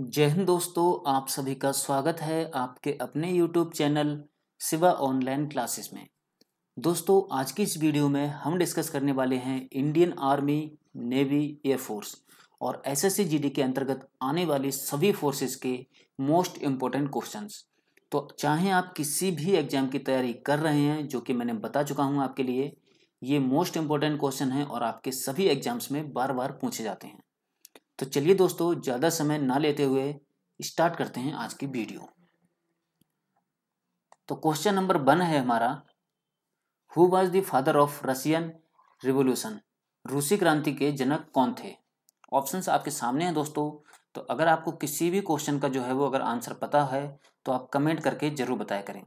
जय हिंद दोस्तों आप सभी का स्वागत है आपके अपने YouTube चैनल सिवा ऑनलाइन क्लासेस में दोस्तों आज की इस वीडियो में हम डिस्कस करने वाले हैं इंडियन आर्मी नेवी एयरफोर्स और एस एस के अंतर्गत आने वाली सभी फोर्सेस के मोस्ट इम्पोर्टेंट क्वेश्चंस तो चाहे आप किसी भी एग्जाम की तैयारी कर रहे हैं जो कि मैंने बता चुका हूँ आपके लिए ये मोस्ट इम्पोर्टेंट क्वेश्चन है और आपके सभी एग्जाम्स में बार बार पूछे जाते हैं तो चलिए दोस्तों ज़्यादा समय ना लेते हुए स्टार्ट करते हैं आज की वीडियो तो क्वेश्चन नंबर वन है हमारा who was the father of Russian revolution रूसी क्रांति के जनक कौन थे ऑप्शंस आपके सामने हैं दोस्तों तो अगर आपको किसी भी क्वेश्चन का जो है वो अगर आंसर पता है तो आप कमेंट करके जरूर बताया करें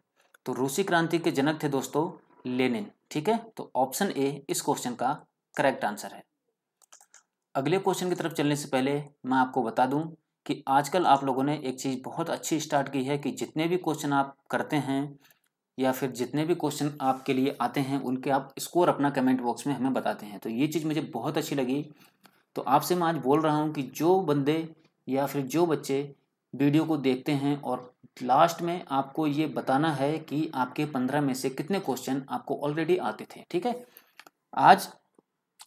तो रूसी क्रांति के जनक थे दोस्तों लेनिन ठीक है तो ऑप्शन ए इस क्वेश्चन का करेक्ट आंसर है अगले क्वेश्चन की तरफ चलने से पहले मैं आपको बता दूं कि आजकल आप लोगों ने एक चीज़ बहुत अच्छी स्टार्ट की है कि जितने भी क्वेश्चन आप करते हैं या फिर जितने भी क्वेश्चन आपके लिए आते हैं उनके आप स्कोर अपना कमेंट बॉक्स में हमें बताते हैं तो ये चीज़ मुझे बहुत अच्छी लगी तो आपसे मैं आज बोल रहा हूँ कि जो बंदे या फिर जो बच्चे वीडियो को देखते हैं और लास्ट में आपको ये बताना है कि आपके पंद्रह में से कितने क्वेश्चन आपको ऑलरेडी आते थे ठीक है आज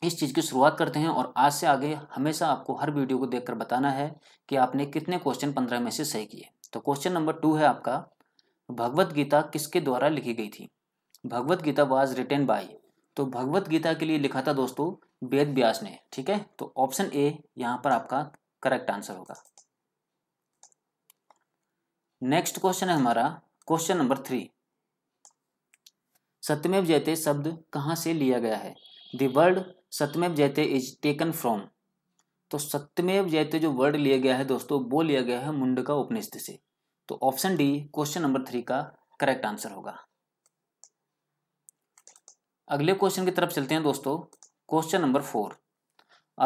इस चीज़ की शुरुआत करते हैं और आज से आगे हमेशा आपको हर वीडियो को देखकर बताना है कि आपने कितने क्वेश्चन पंद्रह में से सही किए तो क्वेश्चन नंबर टू है आपका भगवत गीता किसके द्वारा लिखी गई थी Bhagavad Gita was written by तो भगवत गीता के लिए लिखा था दोस्तों वेद व्यास ने ठीक है तो ऑप्शन ए यहाँ पर आपका करेक्ट आंसर होगा नेक्स्ट क्वेश्चन है हमारा क्वेश्चन नंबर थ्री सत्यमेव जयते शब्द कहाँ से लिया गया है द वर्ड सत्यमेव जयते इज टेकन फ्रॉम तो सत्यमेव जयते जो वर्ड लिया गया है दोस्तों वो लिया गया है मुंडका उपनिषद से तो option D question number three का करेक्ट आंसर होगा अगले क्वेश्चन की तरफ चलते हैं दोस्तों क्वेश्चन नंबर फोर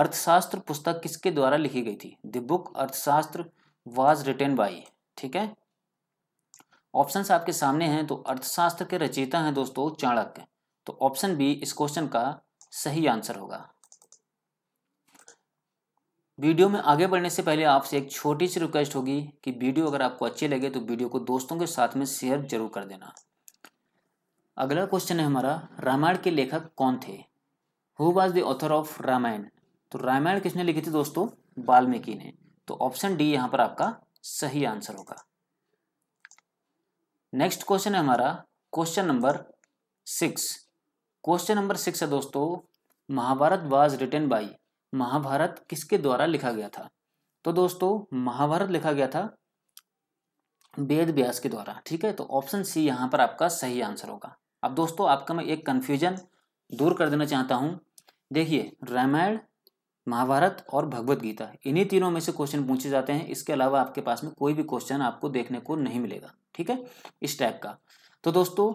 अर्थशास्त्र पुस्तक किसके द्वारा लिखी गई थी the book Arthashastra was written by ठीक है ऑप्शन आपके सामने हैं तो अर्थशास्त्र के रचयिता हैं दोस्तों चाणक्य तो ऑप्शन बी इस क्वेश्चन का सही आंसर होगा वीडियो में आगे बढ़ने से पहले आपसे एक छोटी सी रिक्वेस्ट होगी कि वीडियो अगर आपको अच्छे लगे तो वीडियो को दोस्तों के साथ में शेयर जरूर कर देना अगला क्वेश्चन है हमारा रामायण के लेखक कौन थे who was the author of Ramayana तो रामायण किसने लिखी थी दोस्तों वाल्मीकि ने तो ऑप्शन डी यहां पर आपका सही आंसर होगा नेक्स्ट क्वेश्चन है हमारा question number six question number six है दोस्तों Mahabharata was return by Mahabharata किसके द्वारा लिखा गया था तो दोस्तों महाभारत लिखा गया था वेद व्यास के द्वारा ठीक है तो ऑप्शन सी यहाँ पर आपका सही आंसर होगा अब दोस्तों आपका मैं एक कन्फ्यूजन दूर कर देना चाहता हूँ देखिए रामायण महाभारत और भगवत गीता इन्हीं तीनों में से क्वेश्चन पूछे जाते हैं इसके अलावा आपके पास में कोई भी क्वेश्चन आपको देखने को नहीं मिलेगा ठीक है इस टाइप का तो दोस्तों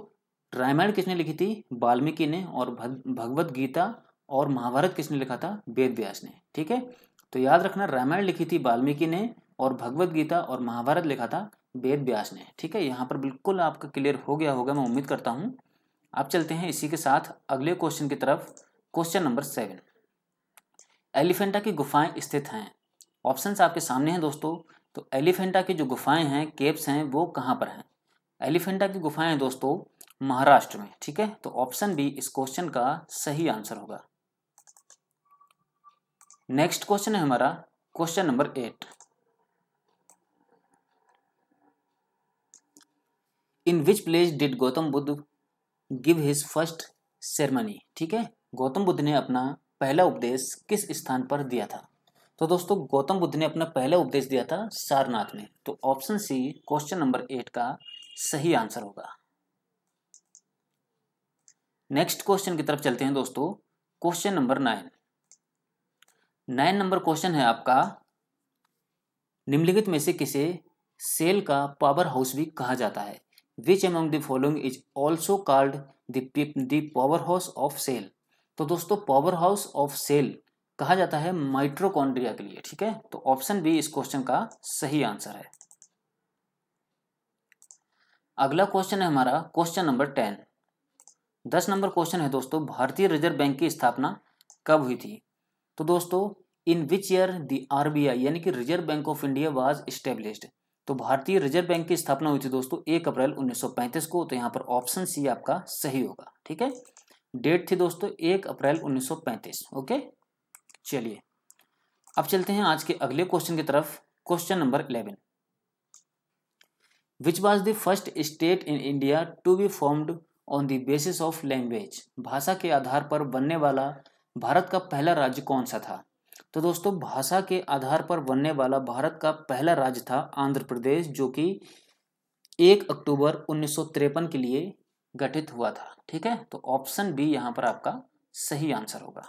रामायण किसने लिखी थी वाल्मीकि ने और भगवत गीता और महाभारत किसने लिखा था वेद व्यास ने ठीक है तो याद रखना रामायण लिखी थी वाल्मीकि ने और भगवत गीता और महाभारत लिखा था वेद व्यास ने ठीक है यहाँ पर बिल्कुल आपका क्लियर हो गया होगा मैं उम्मीद करता हूँ आप चलते हैं इसी के साथ अगले क्वेश्चन की तरफ क्वेश्चन नंबर सेवन एलिफेंटा की गुफाएं स्थित हैं ऑप्शन आपके सामने हैं दोस्तों तो एलिफेंटा की जो गुफाएं हैं केप्स हैं वो कहाँ पर हैं एलिफेंटा की गुफाएं दोस्तों महाराष्ट्र में ठीक है तो ऑप्शन बी इस क्वेश्चन का सही आंसर होगा नेक्स्ट क्वेश्चन है हमारा question number eight in which place did Gautam Buddha give his first ceremony ठीक है गौतम बुद्ध ने अपना पहला उपदेश किस स्थान पर दिया था तो दोस्तों गौतम बुद्ध ने अपना पहला उपदेश दिया था सारनाथ में तो option C question number eight का सही आंसर होगा नेक्स्ट क्वेश्चन की तरफ चलते हैं दोस्तों question number nine nine number question है आपका निम्नलिखित में से किसे सेल का पावर हाउस भी कहा जाता है which among the following is also called the power house of cell तो दोस्तों पावर हाउस ऑफ सेल कहा जाता है माइट्रोकॉन्ड्रिया के लिए ठीक है तो ऑप्शन बी इस क्वेश्चन का सही आंसर है अगला क्वेश्चन है हमारा क्वेश्चन नंबर टेन दस नंबर क्वेश्चन है दोस्तों भारतीय रिजर्व बैंक की स्थापना कब हुई थी तो दोस्तों इन विच ईयर दी आरबीआई यानी कि Reserve Bank of India was established तो भारतीय रिजर्व बैंक की स्थापना हुई थी दोस्तों एक अप्रैल 1935 को तो यहाँ पर ऑप्शन सी आपका सही होगा ठीक है डेट थी दोस्तों एक अप्रैल 1935 ओके चलिए अब चलते हैं आज के अगले क्वेश्चन की तरफ question number eleven which was the first state in India to be formed on the basis of language भाषा के आधार पर बनने वाला भारत का पहला राज्य कौन सा था तो दोस्तों भाषा के आधार पर बनने वाला भारत का पहला राज्य था आंध्र प्रदेश जो कि एक अक्टूबर उन्नीस के लिए गठित हुआ था ठीक है तो ऑप्शन बी यहाँ पर आपका सही आंसर होगा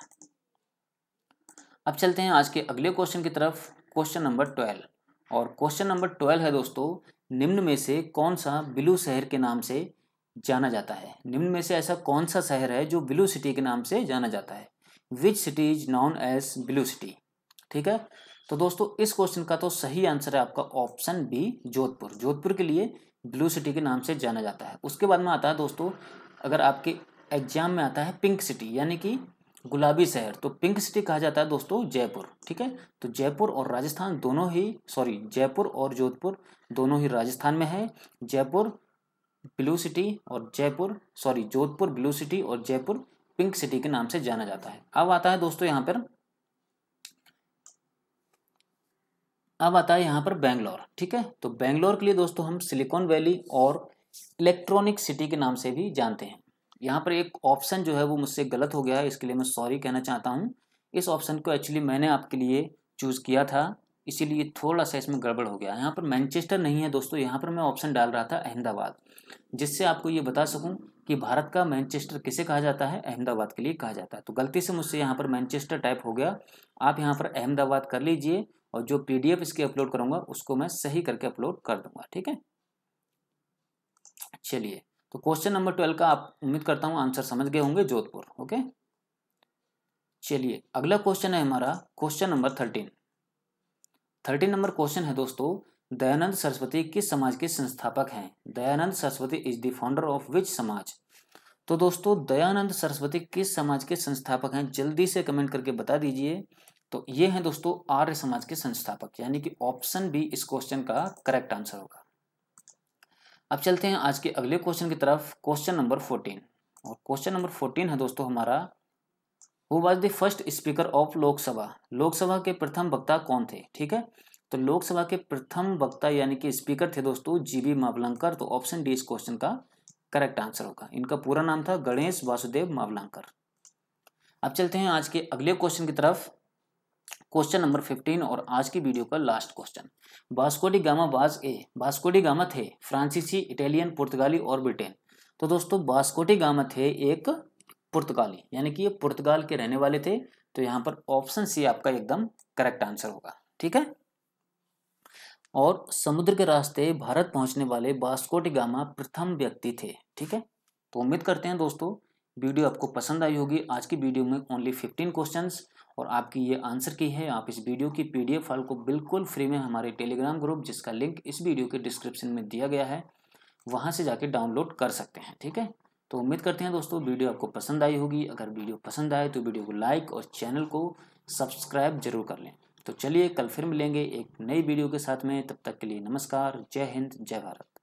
अब चलते हैं आज के अगले क्वेश्चन की तरफ क्वेश्चन नंबर ट्वेल्व और क्वेश्चन नंबर ट्वेल्व है दोस्तों निम्न में से कौन सा बिलू शहर के नाम से जाना जाता है निम्न में से ऐसा कौन सा शहर है जो ब्लू सिटी के नाम से जाना जाता है which city is known as blue city ठीक है तो दोस्तों इस क्वेश्चन का तो सही आंसर है आपका ऑप्शन बी जोधपुर जोधपुर के लिए ब्लू सिटी के नाम से जाना जाता है उसके बाद में आता है दोस्तों अगर आपके एग्जाम में आता है पिंक सिटी यानी कि गुलाबी शहर तो पिंक सिटी कहा जाता है दोस्तों जयपुर ठीक है तो जयपुर और राजस्थान दोनों ही सॉरी जयपुर और जोधपुर दोनों ही राजस्थान में है जयपुर ब्लू सिटी और Jaipur sorry Jodhpur blue city और जयपुर पिंक सिटी के नाम से जाना जाता है अब आता है दोस्तों यहाँ पर अब आता है यहाँ पर बैंगलोर ठीक है तो बैंगलोर के लिए दोस्तों हम सिलिकॉन वैली और इलेक्ट्रॉनिक सिटी के नाम से भी जानते हैं यहाँ पर एक ऑप्शन जो है वो मुझसे गलत हो गया है इसके लिए मैं सॉरी कहना चाहता हूँ इस ऑप्शन को एक्चुअली मैंने आपके लिए चूज़ किया था इसीलिए थोड़ा सा इसमें गड़बड़ हो गया यहाँ पर मैनचेस्टर नहीं है दोस्तों यहाँ पर मैं ऑप्शन डाल रहा था अहमदाबाद जिससे आपको ये बता सकूँ कि भारत का मैनचेस्टर किसे कहा जाता है अहमदाबाद के लिए कहा जाता है तो गलती से मुझसे यहाँ पर मैनचेस्टर टाइप हो गया आप यहाँ पर अहमदाबाद कर लीजिए और जो एफ इसके अपलोड करूँगा उसको मैं सही करके अपलोड कर दूंगा ठीक है चलिए तो क्वेश्चन नंबर ट्वेल्व का आप उम्मीद करता हूँ आंसर समझ गए होंगे जोधपुर ओके चलिए अगला क्वेश्चन है हमारा question number thirteen thirteen number question है दोस्तों दयानंद सरस्वती किस समाज के संस्थापक हैं Dayanand Saraswati is the founder of which samaj तो दोस्तों दयानंद सरस्वती किस समाज के संस्थापक हैं जल्दी से कमेंट करके बता दीजिए तो ये हैं दोस्तों आर्य समाज के संस्थापक यानी कि ऑप्शन बी इस क्वेश्चन का करेक्ट आंसर होगा अब चलते हैं आज के अगले क्वेश्चन की तरफ क्वेश्चन नंबर फोर्टीन और क्वेश्चन नंबर फोर्टीन है दोस्तों हमारा who was the first speaker of Lok Sabha Lok Sabha के प्रथम वक्ता कौन थे ठीक है तो लोकसभा के प्रथम वक्ता यानी कि स्पीकर थे दोस्तों जी बी मावलंकर तो ऑप्शन डी इस क्वेश्चन का करेक्ट आंसर होगा इनका पूरा नाम था गणेश वासुदेव मावलंकर अब चलते हैं आज के अगले क्वेश्चन की तरफ क्वेश्चन नंबर फिफ्टीन और आज की वीडियो का लास्ट क्वेश्चन बास्कोडी गामा बाज ए बास्कोडी गामा थे फ्रांसीसी इटालियन पुर्तगाली और ब्रिटेन तो दोस्तों बास्कोटी गामा थे एक पुर्तगाली यानी कि ये पुर्तगाल के रहने वाले थे तो यहाँ पर ऑप्शन सी आपका एकदम करेक्ट आंसर होगा ठीक है और समुद्र के रास्ते भारत पहुंचने वाले गामा प्रथम व्यक्ति थे ठीक है तो उम्मीद करते हैं दोस्तों वीडियो आपको पसंद आई होगी आज की वीडियो में ओनली फिफ्टीन क्वेश्चंस और आपकी ये आंसर की है आप इस वीडियो की पीडीएफ फाइल को बिल्कुल फ्री में हमारे टेलीग्राम ग्रुप जिसका लिंक इस वीडियो के डिस्क्रिप्शन में दिया गया है वहाँ से जाके डाउनलोड कर सकते हैं ठीक है तो उम्मीद करते हैं दोस्तों वीडियो आपको पसंद आई होगी अगर वीडियो पसंद आए तो वीडियो को लाइक और चैनल को सब्सक्राइब जरूर कर लें तो चलिए कल फिर मिलेंगे एक नई वीडियो के साथ में तब तक के लिए नमस्कार जय हिंद जय भारत